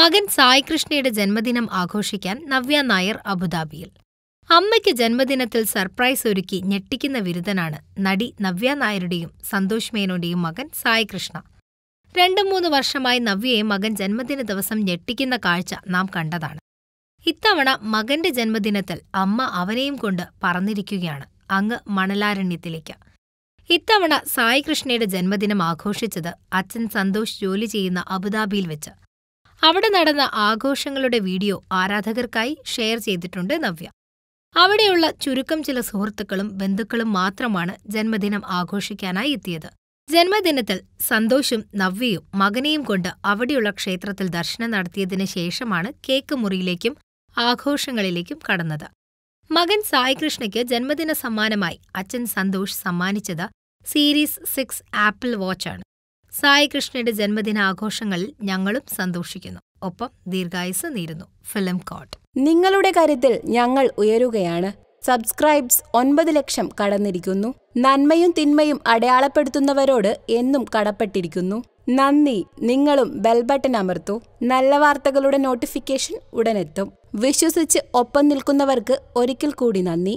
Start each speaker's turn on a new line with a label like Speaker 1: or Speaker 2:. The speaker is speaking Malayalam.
Speaker 1: മകൻ സായികൃഷ്ണയുടെ ജന്മദിനം ആഘോഷിക്കാൻ നവ്യ നായർ അബുദാബിയിൽ അമ്മയ്ക്ക് ജന്മദിനത്തിൽ സർപ്രൈസ് ഒരുക്കി ഞെട്ടിക്കുന്ന വിരുദ്ധനാണ് നടി നവ്യ നായരുടെയും സന്തോഷ് മേനോന്റെയും മകൻ സായികൃഷ്ണ രണ്ടു മൂന്ന് വർഷമായി നവ്യയെ മകൻ ജന്മദിന ദിവസം ഞെട്ടിക്കുന്ന കാഴ്ച നാം കണ്ടതാണ് ഇത്തവണ മകന്റെ ജന്മദിനത്തിൽ അമ്മ അവനെയും കൊണ്ട് പറന്നിരിക്കുകയാണ് അങ്ങ് മണലാരണ്യത്തിലേക്ക് ഇത്തവണ സായികൃഷ്ണയുടെ ജന്മദിനം ആഘോഷിച്ചത് അച്ഛൻ സന്തോഷ് ജോലി ചെയ്യുന്ന അബുദാബിയിൽ വെച്ച് അവിടെ നടന്ന ആഘോഷങ്ങളുടെ വീഡിയോ ആരാധകർക്കായി ഷെയർ ചെയ്തിട്ടുണ്ട് നവ്യ അവിടെയുള്ള ചുരുക്കം ചില സുഹൃത്തുക്കളും ബന്ധുക്കളും മാത്രമാണ് ജന്മദിനം ആഘോഷിക്കാനായി എത്തിയത് ജന്മദിനത്തിൽ സന്തോഷും നവ്യയും മകനെയും കൊണ്ട് അവിടെയുള്ള ക്ഷേത്രത്തിൽ ദർശനം നടത്തിയതിനു ശേഷമാണ് കേക്ക് മുറിയിലേക്കും ആഘോഷങ്ങളിലേക്കും കടന്നത് മകൻ സായികൃഷ്ണയ്ക്ക് ജന്മദിന സമ്മാനമായി അച്ഛൻ സന്തോഷ് സമ്മാനിച്ചത് സീരീസ് സിക്സ് ആപ്പിൾ വാച്ചാണ് സായി കൃഷ്ണയുടെ ജന്മദിനാഘോഷങ്ങളിൽ ഞങ്ങളും സന്തോഷിക്കുന്നു ഒപ്പം ദീർഘായുസ് നേരുന്നു ഫിലിം കോട്ട്
Speaker 2: നിങ്ങളുടെ കാര്യത്തിൽ ഞങ്ങൾ ഉയരുകയാണ് സബ്സ്ക്രൈബ്സ് ഒൻപത് ലക്ഷം കടന്നിരിക്കുന്നു നന്മയും തിന്മയും അടയാളപ്പെടുത്തുന്നവരോട് എന്നും കടപ്പെട്ടിരിക്കുന്നു നന്ദി നിങ്ങളും ബെൽ ബട്ടൺ അമർത്തു നല്ല വാർത്തകളുടെ നോട്ടിഫിക്കേഷൻ ഉടനെത്തും വിശ്വസിച്ച് ഒപ്പം നിൽക്കുന്നവർക്ക് ഒരിക്കൽ കൂടി നന്ദി